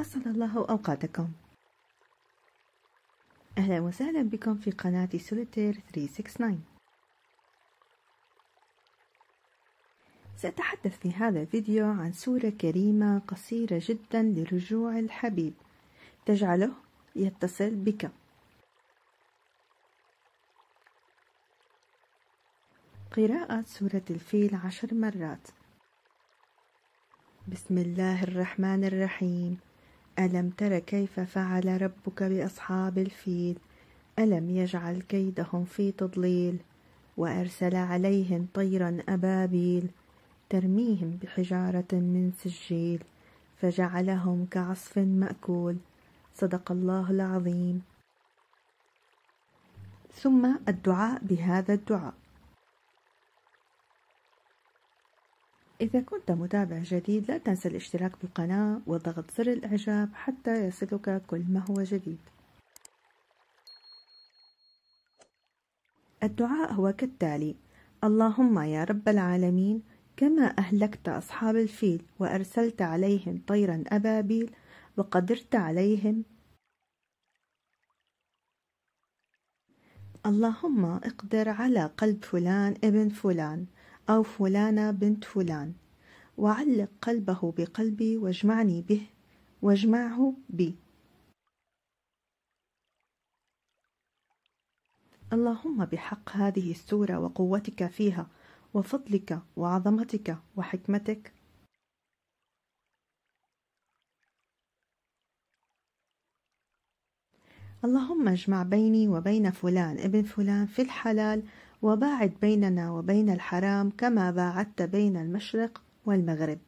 أصل الله أوقاتكم أهلا وسهلا بكم في قناة سوليتير 369 سأتحدث في هذا الفيديو عن سورة كريمة قصيرة جدا لرجوع الحبيب تجعله يتصل بك قراءة سورة الفيل عشر مرات بسم الله الرحمن الرحيم ألم تر كيف فعل ربك بأصحاب الفيل ألم يجعل كيدهم في تضليل وأرسل عليهم طيرا أبابيل ترميهم بحجارة من سجيل فجعلهم كعصف مأكول صدق الله العظيم ثم الدعاء بهذا الدعاء إذا كنت متابع جديد لا تنسى الاشتراك بالقناة وضغط زر الإعجاب حتى يصلك كل ما هو جديد الدعاء هو كالتالي اللهم يا رب العالمين كما أهلكت أصحاب الفيل وأرسلت عليهم طيرا أبابيل وقدرت عليهم اللهم اقدر على قلب فلان ابن فلان أو فلانة بنت فلان وعلق قلبه بقلبي واجمعني به واجمعه بي اللهم بحق هذه السورة وقوتك فيها وفضلك وعظمتك وحكمتك اللهم اجمع بيني وبين فلان ابن فلان في الحلال وباعد بيننا وبين الحرام كما باعدت بين المشرق والمغرب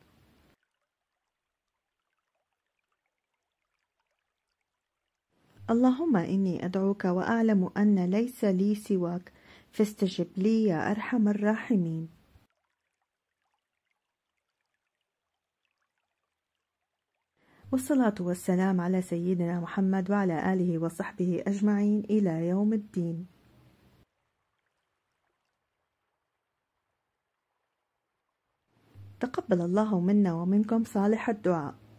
اللهم إني أدعوك وأعلم أن ليس لي سواك فاستجب لي يا أرحم الراحمين والصلاة والسلام على سيدنا محمد وعلى آله وصحبه أجمعين إلى يوم الدين تقبل الله منا ومنكم صالح الدعاء